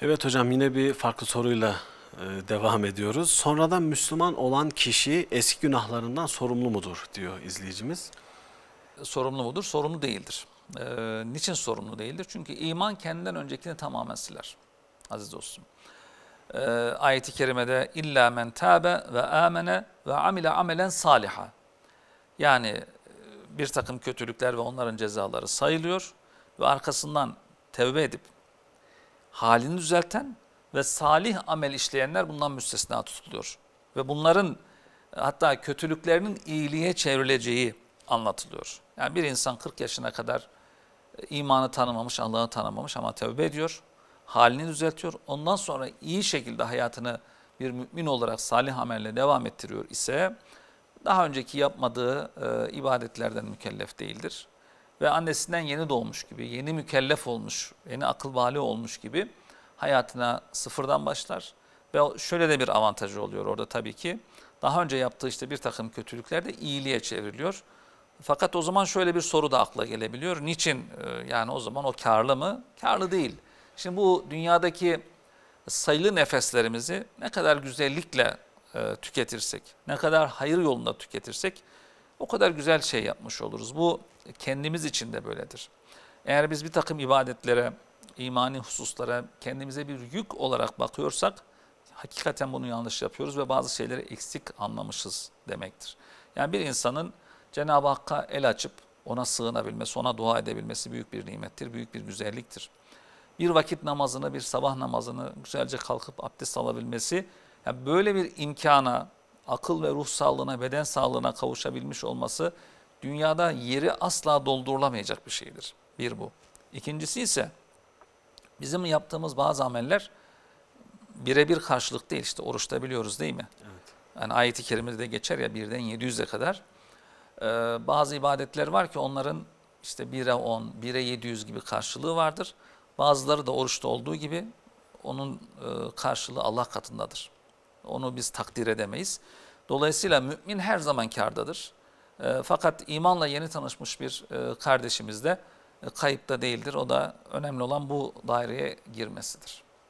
Evet hocam yine bir farklı soruyla e, devam ediyoruz. Sonradan Müslüman olan kişi eski günahlarından sorumlu mudur diyor izleyicimiz. Sorumlu mudur? Sorumlu değildir. E, niçin sorumlu değildir? Çünkü iman kendinden öncekini tamamen siler aziz dostum. E, ayeti kerimede illa men tabe ve amene ve amile amelen saliha. Yani e, bir takım kötülükler ve onların cezaları sayılıyor ve arkasından tevbe edip halini düzelten ve salih amel işleyenler bundan müstesna tutuluyor. Ve bunların hatta kötülüklerinin iyiliğe çevrileceği anlatılıyor. Yani bir insan 40 yaşına kadar e, imanı tanımamış, Allah'ı tanımamış ama tövbe ediyor. Halini düzeltiyor. Ondan sonra iyi şekilde hayatını bir mümin olarak salih amelle devam ettiriyor ise daha önceki yapmadığı e, ibadetlerden mükellef değildir ve annesinden yeni doğmuş gibi, yeni mükellef olmuş, yeni akıl bali olmuş gibi hayatına sıfırdan başlar. Ve şöyle de bir avantajı oluyor orada tabii ki. Daha önce yaptığı işte bir takım kötülükler de iyiliğe çevriliyor. Fakat o zaman şöyle bir soru da akla gelebiliyor. Niçin e, yani o zaman o karlı mı? Karlı değil. Şimdi bu dünyadaki sayılı nefeslerimizi ne kadar güzellikle e, tüketirsek, ne kadar hayır yolunda tüketirsek o kadar güzel şey yapmış oluruz. Bu kendimiz için de böyledir. Eğer biz bir takım ibadetlere, imani hususlara kendimize bir yük olarak bakıyorsak hakikaten bunu yanlış yapıyoruz ve bazı şeyleri eksik anlamışız demektir. Yani bir insanın Cenab-ı Hakk'a el açıp ona sığınabilmesi, ona dua edebilmesi büyük bir nimettir, büyük bir güzelliktir. Bir vakit namazını, bir sabah namazını güzelce kalkıp abdest alabilmesi, yani böyle bir imkana, akıl ve ruh sağlığına, beden sağlığına kavuşabilmiş olması dünyada yeri asla doldurulamayacak bir şeydir. Bir bu. İkincisi ise bizim yaptığımız bazı ameller birebir karşılık değil. İşte oruçta biliyoruz değil mi? Evet. Yani ayeti kerimede de geçer ya birden 700'e kadar. Ee, bazı ibadetler var ki onların işte 1'e 10, 1'e 700 gibi karşılığı vardır. Bazıları da oruçta olduğu gibi onun e, karşılığı Allah katındadır. Onu biz takdir edemeyiz. Dolayısıyla mümin her zaman kardadır. E, ee, fakat imanla yeni tanışmış bir e, kardeşimiz de e, kayıpta değildir. O da önemli olan bu daireye girmesidir.